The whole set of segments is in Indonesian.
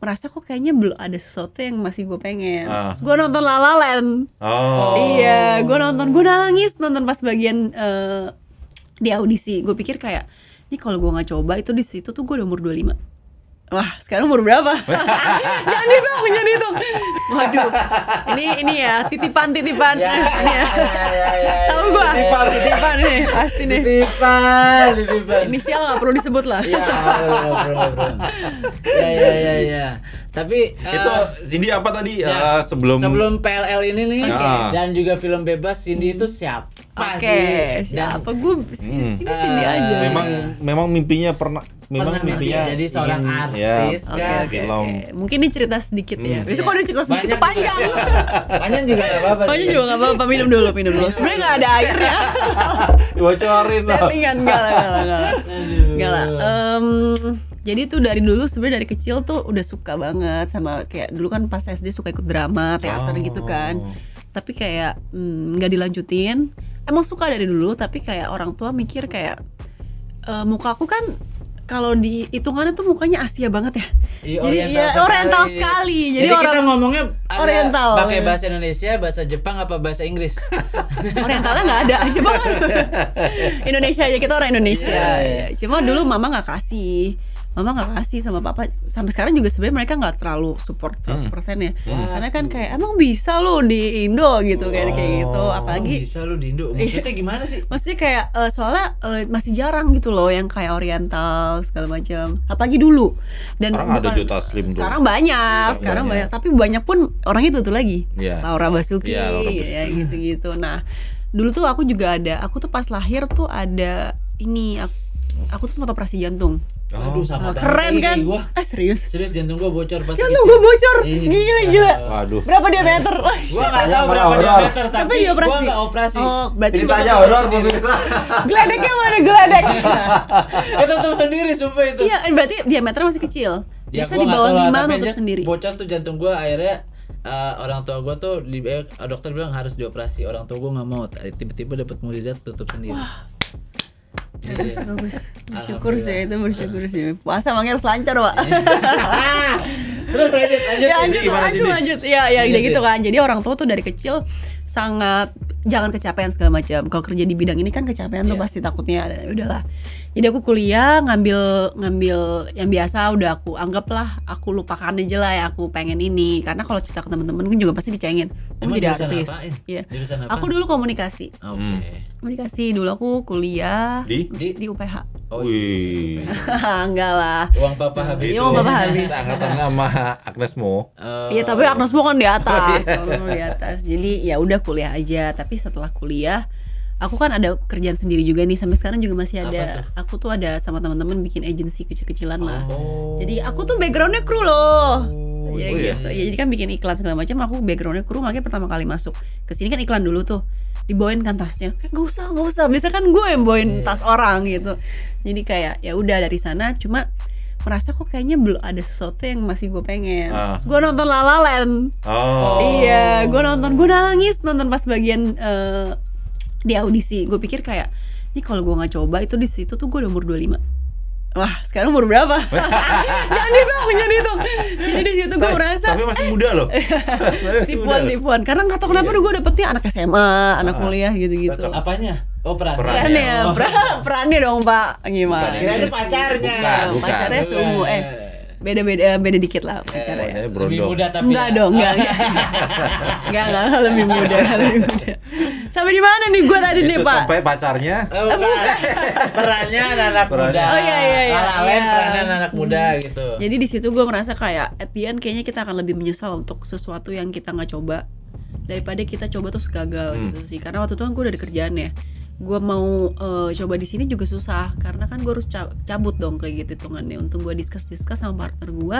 merasa kok kayaknya belum ada sesuatu yang masih gue pengen. Ah. Uh. Gue nonton La La Land. Oh. Iya, gue nonton, gue nangis nonton pas bagian uh, di audisi. Gue pikir kayak, ini kalau gue nggak coba itu di situ tuh gue udah umur 25 Wah, sekarang umur berapa? jangan dihitung, jangan dihitung. Waduh, ini ini ya titipan titipan. Ya, ya, ini ya. ya. ya, ya, ya, Tahu gua? Titipan, titipan nih, pasti nih. Titipan, titipan. Inisial nggak perlu disebut lah. Iya, Ya, ya, ya, ya. Tapi itu uh, Cindy apa tadi? Ya, uh, sebelum sebelum PLL ini nih, okay. dan juga film bebas Cindy itu siapa? Oke, okay, siapa gue sini, hmm. sini, sini uh, aja. Eh, memang memang mimpinya pernah memang pernah mimpinya jadi seorang ingin, hmm, artis ya, kan. Okay, film. Okay. Mungkin ini cerita sedikit ya. hmm. ya. Besok kok udah cerita sedikit Banyak panjang. Juga, panjang juga enggak apa-apa. Panjang juga enggak apa-apa. Minum dulu, minum dulu. Iya. Sebenarnya enggak ada airnya. Bocorin lah. Settingan enggak lah, enggak lah. Enggak lah. Um, jadi tuh dari dulu sebenarnya dari kecil tuh udah suka banget sama kayak dulu kan pas SD suka ikut drama, teater oh. gitu kan. Tapi kayak hmm, nggak mm, dilanjutin emang suka dari dulu tapi kayak orang tua mikir kayak e, muka aku kan kalau di hitungannya tuh mukanya Asia banget ya. Iya, jadi iya, oriental ya, sekali. oriental sekali. Jadi, jadi orang kita ngomongnya oriental. Pakai bahasa Indonesia, bahasa Jepang apa bahasa Inggris? Orientalnya nggak ada, Jepang. Indonesia aja kita orang Indonesia. Yeah, yeah. Cuma dulu mama nggak kasih mama nggak kasih sama papa sampai sekarang juga sebenarnya mereka nggak terlalu support 100% hmm. ya hmm. karena kan kayak emang bisa lo di Indo gitu kan, oh, kayak kayak gitu apalagi bisa lo di Indo iya. maksudnya gimana sih maksudnya kayak uh, soalnya uh, masih jarang gitu loh yang kayak Oriental segala macam apalagi dulu dan sekarang bukan, ada juta slim sekarang banyak sekarang banyak. banyak tapi banyak pun orang itu tuh lagi yeah. Laura Basuki yeah, ya gitu-gitu nah dulu tuh aku juga ada aku tuh pas lahir tuh ada ini aku, aku tuh sempat operasi jantung Oh. Aduh sama oh, Keren kan? Gua. Ah serius? Serius jantung gua bocor pas Jantung gua bocor. Iya, gila gitu. gila. Waduh. Berapa diameter? gua enggak tahu berapa diameter tapi, tapi operasi. gua enggak operasi. Oh, berarti kita aja horor pemirsa. Geledeknya mana gledek? itu tuh sendiri sumpah itu. Iya, eh, berarti diameter masih kecil. Ya, Biasa di bawah 5 nutup sendiri. Bocor tuh jantung gua akhirnya uh, orang tua gue tuh di, eh, dokter bilang harus dioperasi orang tua gue nggak mau tiba-tiba dapat mukjizat tutup sendiri Wah bagus iya. bagus bersyukur sih itu bersyukur sih puasa makanya harus lancar pak iya. ah. terus lanjut lanjut ya, lanjut lanjut, lanjut ya ya udah gitu kan jadi orang tua tuh dari kecil sangat jangan kecapean segala macam. Kalau kerja di bidang ini kan kecapean yeah. tuh iya. pasti takutnya ya udahlah. Jadi aku kuliah ngambil ngambil yang biasa udah aku anggaplah aku lupakan aja lah ya aku pengen ini karena kalau cerita ke teman-teman kan juga pasti dicengin. Kamu jadi artis. apa? Iya. Aku dulu komunikasi. Okay. Hmm. Komunikasi dulu aku kuliah di di, di UPH. Oh, iya. Enggak lah. Uang papa habis. Iya, uang papa habis. Angkatan nama Agnesmo. Oh. Iya, tapi Agnesmo kan di atas, oh, iya. di atas. Jadi ya udah kuliah aja, tapi tapi setelah kuliah aku kan ada kerjaan sendiri juga nih sampai sekarang juga masih ada tuh? aku tuh ada sama teman-teman bikin agensi kecil-kecilan lah oh. jadi aku tuh backgroundnya kru loh oh, ya oh iya. gitu iya. ya jadi kan bikin iklan segala macam aku backgroundnya kru makanya pertama kali masuk ke sini kan iklan dulu tuh dibawain kan tasnya kan gak usah gak usah biasa kan gue yang bawain yeah. tas orang gitu jadi kayak ya udah dari sana cuma merasa kok kayaknya belum ada sesuatu yang masih gue pengen. Ah. Uh. gue nonton La Oh. Iya, gue nonton, gue nangis nonton pas bagian uh, di audisi. Gue pikir kayak, ini kalau gue nggak coba itu di situ tuh gue udah umur 25 Wah, sekarang umur berapa? jangan dihitung, jangan dihitung. Jadi di situ gue merasa Tapi masih muda loh. tipuan-tipuan. Karena nggak tahu kenapa iya. gue dapetnya anak SMA, anak ah, ah. kuliah gitu-gitu. Apanya? Oh peran perannya, perannya, oh. peran, perannya dong pak gimana? Kira ada pacarnya, bukan, bukan. pacarnya sumbu eh, eh. beda beda beda dikit lah pacarnya. Eh, lebih muda tapi enggak ya. dong enggak enggak enggak, enggak, enggak lebih muda lebih muda. Sampai di mana nih gue tadi nih pak? Sampai pacarnya? Oh, bukan. perannya anak -anak muda. Oh iya iya iya. iya. perannya anak muda hmm. gitu. Jadi di situ gue merasa kayak at the end kayaknya kita akan lebih menyesal untuk sesuatu yang kita nggak coba daripada kita coba terus gagal hmm. gitu sih karena waktu itu kan gue udah ada kerjaan ya gue mau uh, coba di sini juga susah karena kan gue harus cabut dong kayak gitu hitungannya untung gue diskus diskus sama partner gue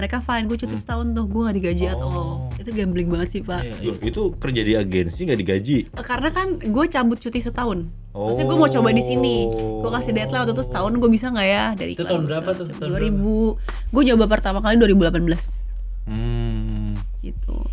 mereka fine gue cuti hmm. setahun tuh gue gak digaji oh. atau itu gambling banget sih pak ya, itu kerja di agensi gak digaji eh, karena kan gue cabut cuti setahun oh. maksudnya gue mau coba di sini gue kasih deadline waktu itu setahun gue bisa nggak ya dari itu tahun berapa tuh dua ribu gue coba pertama kali dua ribu delapan belas hmm.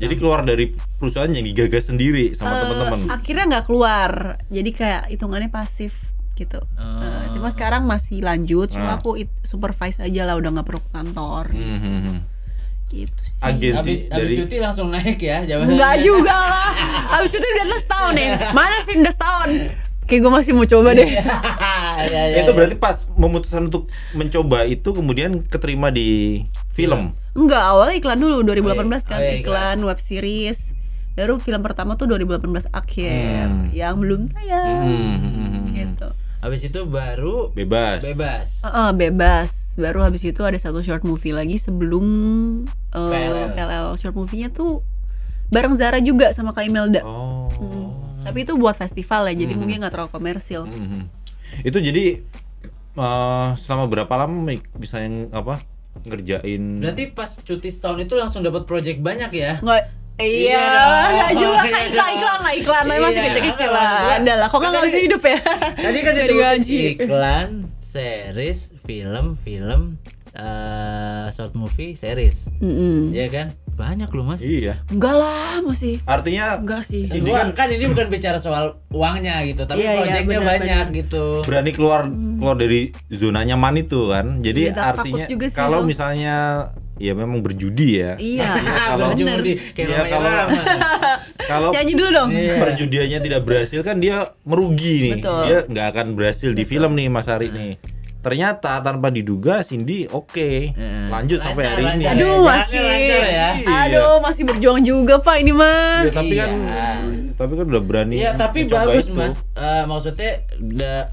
Jadi keluar dari perusahaan yang digagas sendiri sama uh, teman-teman. Akhirnya nggak keluar. Jadi kayak hitungannya pasif gitu. Uh. Uh, cuma ah. sekarang masih lanjut. Cuma uh. aku supervise aja lah, udah nggak perlu kantor. Gitu. Mm -hmm. Gitu sih. Agensi abis, dari... abis cuti langsung naik ya jabatannya. Enggak juga lah. abis cuti udah setahun nih. Mana sih udah setahun? kayak gue masih mau coba deh. Iya, iya, itu iya. berarti pas memutuskan untuk mencoba itu kemudian keterima di film. Enggak, awalnya iklan dulu 2018 iya. kan, oh, iya, iklan iya. web series. Baru film pertama tuh 2018 akhir hmm. yang belum tayang. Hmm, hmm, hmm, hmm. Gitu. Habis itu baru bebas. Bebas. Uh, uh, bebas. Baru habis itu ada satu short movie lagi sebelum uh, eh, PLL. PLL short movie-nya tuh bareng Zara juga sama Kak Imelda. Oh. Hmm. Tapi itu buat festival ya, jadi mungkin nggak terlalu komersil. Hmm. Itu jadi uh, selama berapa lama bisa yang apa ngerjain berarti pas cuti setahun itu langsung dapat project banyak ya nggak Iya, iya nggak juga kan iklan iklan lah iklan lah masih kecil kecil lah. Anda lah, kok nggak bisa hidup ya? Tadi kan dari gaji. Iklan, series, film, film, uh, short movie series mm -hmm. ya kan banyak loh mas iya enggak lah masih artinya enggak sih ini kan, kan ini bukan bicara soal uangnya gitu tapi iya, proyeknya iya, banyak bener. gitu berani keluar hmm. keluar dari zona nyaman itu kan jadi iya, artinya kalau misalnya ya memang berjudi ya iya kalau berjudi ya, kalau kalau nyanyi dulu dong perjudiannya iya. tidak berhasil kan dia merugi nih Betul. dia nggak akan berhasil Betul. di film nih Mas Ari nih nah ternyata tanpa diduga Cindy oke okay. hmm. lanjut lancar, sampai hari lancar, ini aduh masih lancar ya iya. aduh masih berjuang juga pak ini mah ya, tapi iya. kan tapi kan udah berani ya tapi bagus itu. mas uh, maksudnya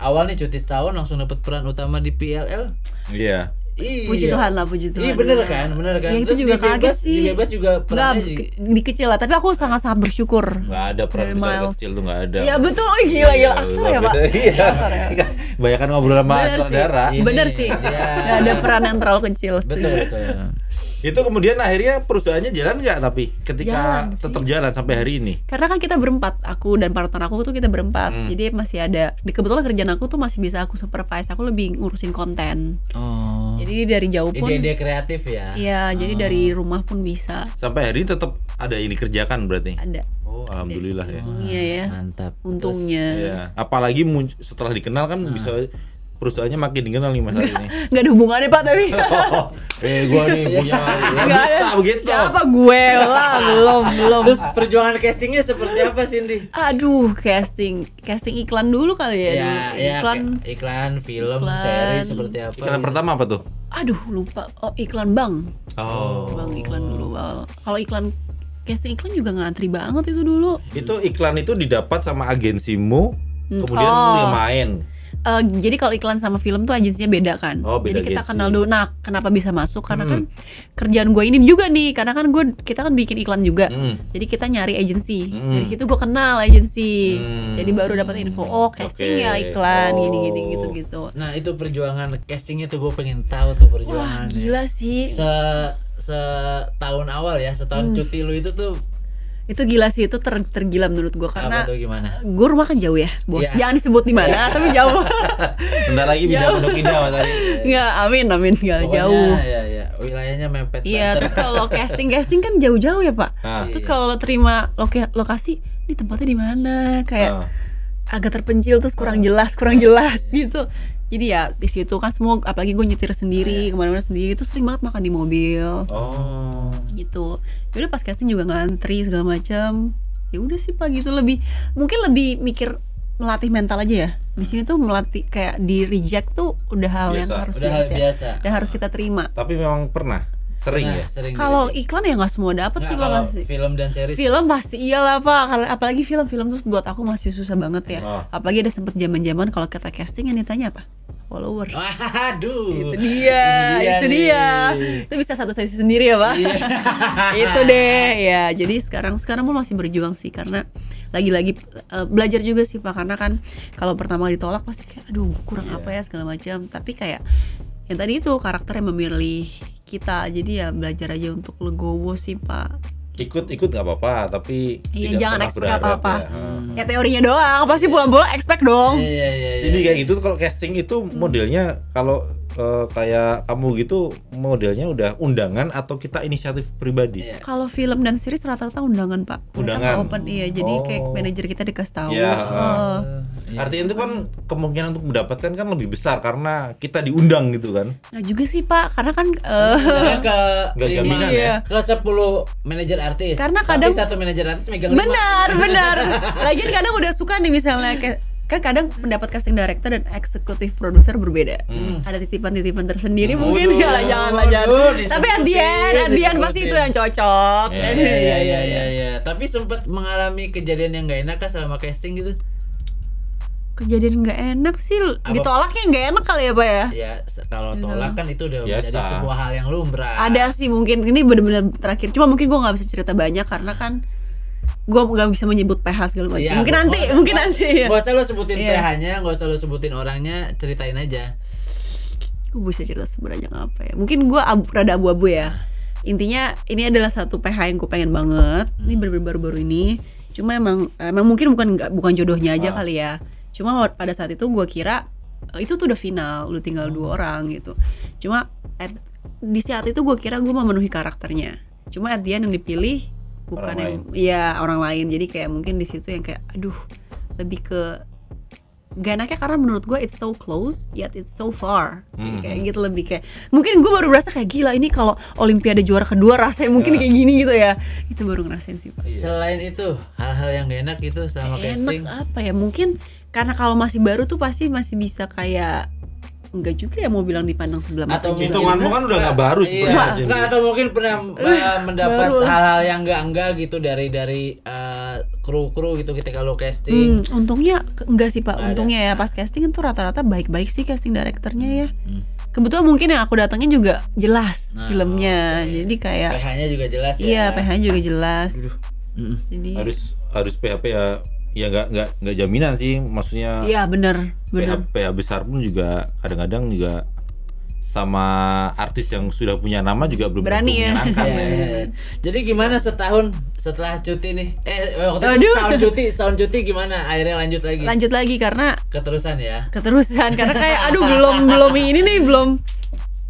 awalnya cuti setahun langsung dapat peran utama di PLL iya Iya. Puji Tuhan lah, puji iya, Tuhan. Iya bener kan, bener kan. ya itu Terus juga kaget sih. bebas juga pernah Nggak, di... dikecil lah. Tapi aku sangat-sangat bersyukur. Gak ada peran besar kecil tuh gak ada. Iya betul, oh, gila gila. Aktor iya, ya pak. Iya. iya. Ya. Banyak kan ngobrol sama saudara. Bener sih. Gak ada peran yang terlalu kecil. Betul betul itu kemudian akhirnya perusahaannya jalan nggak tapi ketika jalan tetap jalan sampai hari ini karena kan kita berempat aku dan partner aku tuh kita berempat hmm. jadi masih ada di kebetulan kerjaan aku tuh masih bisa aku supervise aku lebih ngurusin konten oh. jadi dari jauh pun ide-ide kreatif ya iya oh. jadi dari rumah pun bisa sampai hari ini tetap ada ini kerjakan berarti ada Oh, alhamdulillah ya. Iya ya. Mantap. Untungnya. Terus, ya. Apalagi setelah dikenal kan nah. bisa perusahaannya makin dikenal nih mas hari ini. Gak ada hubungannya pak tapi. Oh, eh gue nih punya. Gak ada. Begitu. Siapa gue lah belum belum. Terus perjuangan castingnya seperti apa Cindy? Aduh casting casting iklan dulu kali ya. Ya, ya iklan iklan film iklan, seri seperti apa? Iklan gitu. pertama apa tuh? Aduh lupa. Oh iklan bang. Oh. Bang iklan dulu. Kalau iklan casting iklan juga ngantri banget itu dulu. Itu iklan itu didapat sama agensimu, hmm. kemudian oh. lu yang main uh, jadi kalau iklan sama film tuh agensinya beda kan. Oh, beda jadi kita agensi. kenal dulu. Nah, kenapa bisa masuk? Karena kan hmm. kan kerjaan gue ini juga nih. Karena kan gue kita kan bikin iklan juga. Hmm. Jadi kita nyari agensi. Hmm. Dari situ gue kenal agensi. Hmm. Jadi baru dapat info oh casting okay. ya iklan oh. gini gini gitu gitu. Nah, itu perjuangan castingnya tuh gue pengen tahu tuh perjuangan. Wah, ya. gila sih. Se setahun awal ya, setahun hmm. cuti lu itu tuh itu gila sih itu ter tergila menurut gue karena gue rumah kan jauh ya bos yeah. jangan disebut di mana yeah. tapi jauh bentar lagi pindah pondok indah mas nggak iya, amin amin nggak jauh ya, ya. wilayahnya mepet iya terus kalau casting casting kan jauh-jauh ya pak ah, terus iya. kalau terima loka lokasi di tempatnya di mana kayak ah. agak terpencil terus kurang jelas kurang jelas gitu jadi ya di situ kan semua apalagi gue nyetir sendiri ah, iya. kemana-mana sendiri itu sering banget makan di mobil oh gitu jadi ya pas casting juga ngantri segala macam ya udah sih pak gitu lebih mungkin lebih mikir melatih mental aja ya di sini tuh melatih kayak di reject tuh udah hal biasa, yang harus udah biasa, hal biasa. Ya. dan harus kita terima tapi memang pernah sering nah, ya kalau iklan ya nggak semua dapat nah, sih kalau pasti film dan series film pasti iyalah pak apalagi film-film tuh buat aku masih susah banget ya oh. apalagi ada sempet zaman-zaman kalau kita casting yang ditanya apa followers. Aduh. Itu dia, iya itu nih. dia. Itu bisa satu sesi sendiri ya, Pak. Iya. itu deh ya. Jadi sekarang sekarang pun masih berjuang sih karena lagi-lagi uh, belajar juga sih Pak karena kan kalau pertama ditolak pasti kayak aduh kurang yeah. apa ya iya. segala macam. Tapi kayak yang tadi itu karakter yang memilih kita. Jadi ya belajar aja untuk legowo sih, Pak ikut ikut nggak apa-apa tapi iya, tidak jangan expect apa-apa ya. Hmm. ya teorinya doang pasti pulang-pulang expect dong iya, iya, iya, sini iya. kayak gitu kalau casting itu modelnya kalau Eh, kayak kamu gitu modelnya udah undangan atau kita inisiatif pribadi? Yeah. Kalau film dan series rata-rata undangan pak. Undangan. Mereka open iya, jadi oh. kayak manajer kita dikasih tahu. Yeah. Iya, uh, yeah. Artinya itu kan kemungkinan untuk mendapatkan kan lebih besar karena kita diundang gitu kan? Nah juga sih pak, karena kan uh, ke nggak jaminan ini, ya. Iya. Kalau 10 manajer artis. Karena kadang satu manajer artis megang. Benar, benar. Lagian kadang udah suka nih misalnya kayak kan kadang pendapat casting director dan eksekutif produser berbeda. Hmm. Ada titipan-titipan tersendiri hmm. mungkin ya, oh, jangan jangan. Tapi adian, adian pasti itu yang cocok. Iya iya iya iya. Ya. Tapi sempat mengalami kejadian yang gak enak kan selama casting gitu? Kejadian nggak enak sih, Apa? ditolaknya nggak enak kali ya pak ya? Ya kalau iya. tolak kan itu udah Biasa. menjadi sebuah hal yang lumrah. Ada sih mungkin ini benar-benar terakhir. Cuma mungkin gue nggak bisa cerita banyak karena kan gue gak bisa menyebut PH segala macam. Ya, mungkin nanti, gua, mungkin gua, nanti. Gak usah lo sebutin yeah. PH-nya, gak usah lo sebutin orangnya, ceritain aja. Gue bisa cerita sebenarnya apa ya? Mungkin gue abu, rada abu-abu ya. Intinya ini adalah satu PH yang gue pengen banget. Ini baru baru-baru ini. Cuma emang emang mungkin bukan bukan jodohnya aja wow. kali ya. Cuma pada saat itu gue kira itu tuh udah final, lu tinggal dua orang gitu. Cuma at, di saat itu gue kira gue memenuhi karakternya. Cuma at the end yang dipilih bukan orang yang lain. ya orang lain jadi kayak mungkin di situ yang kayak aduh lebih ke gak enaknya karena menurut gue it's so close yet it's so far hmm kayak hmm. gitu lebih kayak mungkin gue baru berasa kayak gila ini kalau olimpiade juara kedua rasanya mungkin yeah. kayak gini gitu ya itu baru ngerasain sih pak iya. selain itu hal-hal yang gak enak itu sama enak casting enak apa ya mungkin karena kalau masih baru tuh pasti masih bisa kayak enggak juga ya mau bilang dipandang sebelah mata atau gitu. hitunganmu kan udah nggak baru sih, iya. nah, atau mungkin pernah uh, mendapat hal-hal yang enggak enggak gitu dari dari uh, eh, kru kru gitu kita kalau casting hmm, untungnya enggak sih pak untungnya ya pas casting itu rata-rata baik-baik sih casting direkturnya ya hmm. kebetulan mungkin yang aku datangin juga jelas nah, filmnya okay. jadi kayak ph-nya juga jelas iya ya. ph-nya juga jelas Aduh. Mm -mm. jadi harus harus PH ya ya nggak nggak nggak jaminan sih maksudnya iya benar benar PH, PA besar pun juga kadang-kadang juga sama artis yang sudah punya nama juga belum berani ya. menyenangkan ya. Iya. Jadi gimana setahun setelah cuti nih? Eh, eh waktu Aduh. itu setahun cuti, tahun cuti gimana? Akhirnya lanjut lagi. Lanjut lagi karena keterusan ya. Keterusan karena kayak aduh belum belum ini nih belum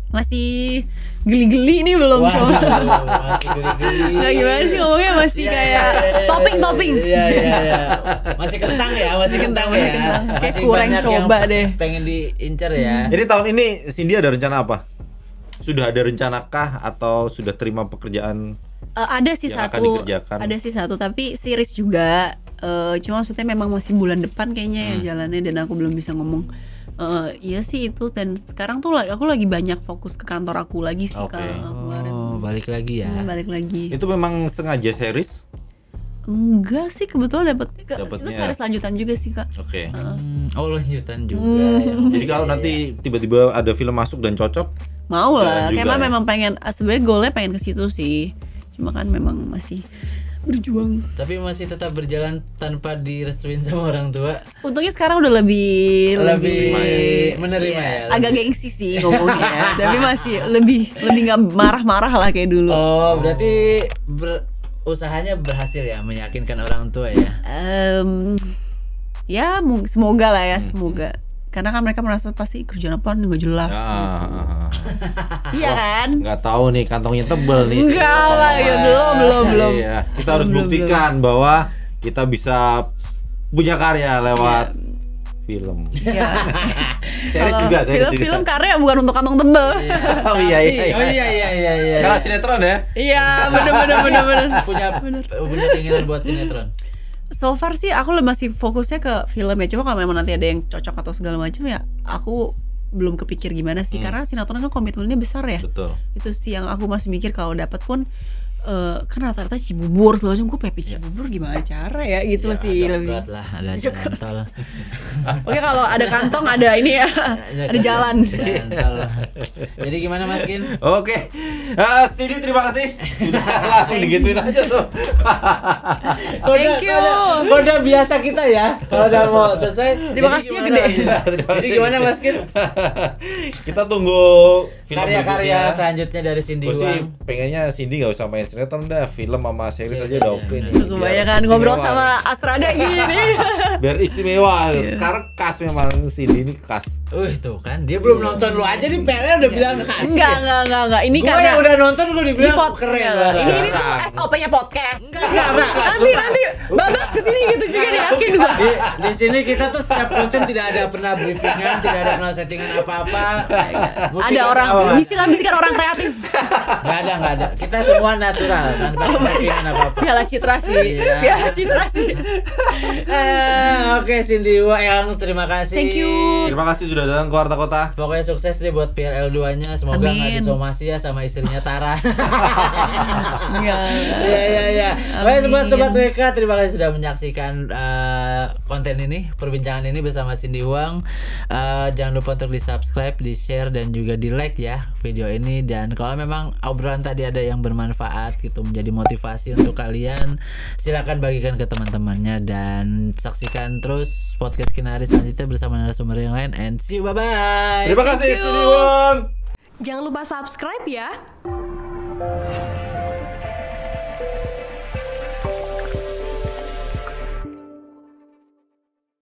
masih geli-geli nih belum Wah, masih geli-geli nah, gimana sih ngomongnya masih yeah, kayak iya, iya, iya, topping topping yeah, topping yeah, yeah, yeah. masih kentang ya masih kentang ya kayak masih kurang coba deh pengen diincar ya hmm. jadi tahun ini Cindy ada rencana apa sudah ada rencana kah atau sudah terima pekerjaan uh, ada sih yang satu akan ada sih satu tapi series juga uh, cuma maksudnya memang masih bulan depan kayaknya ya hmm. ya jalannya dan aku belum bisa ngomong uh, iya sih itu dan sekarang tuh aku lagi banyak fokus ke kantor aku lagi sih okay. kalau oh, kemarin oh, balik lagi ya hmm, balik lagi itu memang sengaja series enggak sih kebetulan dapat itu series lanjutan juga sih kak oke okay. uh. oh lanjutan juga hmm. ya. jadi kalau iya, nanti iya, tiba-tiba ada film masuk dan cocok mau lah karena ya. memang pengen sebenarnya goalnya pengen ke situ sih cuma kan memang masih berjuang tapi masih tetap berjalan tanpa direstuin sama orang tua untungnya sekarang udah lebih lebih, lebih menerima ya, ya lebih. agak gengsi sih ngomongnya ya. tapi masih lebih lebih nggak marah-marah lah kayak dulu oh berarti ber, usahanya berhasil ya meyakinkan orang tua ya um, ya semoga lah ya hmm. semoga karena kan mereka merasa pasti kerjaan apa nih gak jelas ya. gitu. iya kan Gak tau nih kantongnya tebel nih enggak lah ya belum belum iya, belum iya. kita harus belum, buktikan belum. bahwa kita bisa punya karya lewat ya. film Iya. series juga series film film karya bukan untuk kantong tebel iya. oh iya iya iya oh, iya iya iya, iya. karena sinetron ya iya benar benar benar benar. punya benar. punya keinginan buat sinetron so far sih aku masih fokusnya ke film ya. Cuma kalau memang nanti ada yang cocok atau segala macam ya, aku belum kepikir gimana sih. Hmm. Karena sinetron kan komitmennya besar ya. Betul. Itu sih yang aku masih mikir kalau dapat pun uh, kan rata-rata Cibubur segala macam gue pengen iya. Cibubur gimana cara ya gitu ya, sih lebih lah ada jalan tol oke kalau ada kantong ada ini ya ada jalan, jalan jadi gimana Mas Gin oke okay. uh, terima kasih sudah langsung digituin aja tuh thank you kode biasa kita ya kalau udah mau selesai terima ya gede jadi gimana Mas Gin kita tunggu karya-karya selanjutnya dari Cindy Gue sih pengennya Cindy gak usah main sinetron dah film sama series aja udah oke nih kebanyakan ngobrol sama Astrada gini nih biar istimewa iya. sekarang khas memang si ini khas Uh, tuh kan dia belum iya. nonton lu aja nih PR udah iya. bilang khas. Enggak, enggak, enggak, enggak. Ini gua yang udah nonton lu dibilang pot keren. Ini tuh SOP-nya podcast. Nanti nanti babas kesini gitu juga yakin gua. Di, sini kita tuh setiap konten tidak ada pernah briefingan, tidak ada pernah settingan apa-apa. Ada orang bisikan-bisikan orang kreatif. Enggak ada, enggak ada. Kita semua natural kan pakai apa apa piala citra sih iya. piala citra sih eh, oke okay, Cindy Wayang terima kasih thank you terima kasih sudah datang ke Warta Kota pokoknya sukses nih buat PLL 2 nya semoga nggak disomasi ya sama istrinya Tara ya ya ya baik sobat-sobat WK terima kasih sudah menyaksikan uh, konten ini perbincangan ini bersama Cindy Wang uh, eh, jangan lupa untuk di subscribe di share dan juga di like ya video ini dan kalau memang obrolan tadi ada yang bermanfaat bermanfaat gitu menjadi motivasi untuk kalian silahkan bagikan ke teman-temannya dan saksikan terus podcast Kinari selanjutnya bersama narasumber yang lain and see you bye bye terima kasih Studio Jangan lupa subscribe ya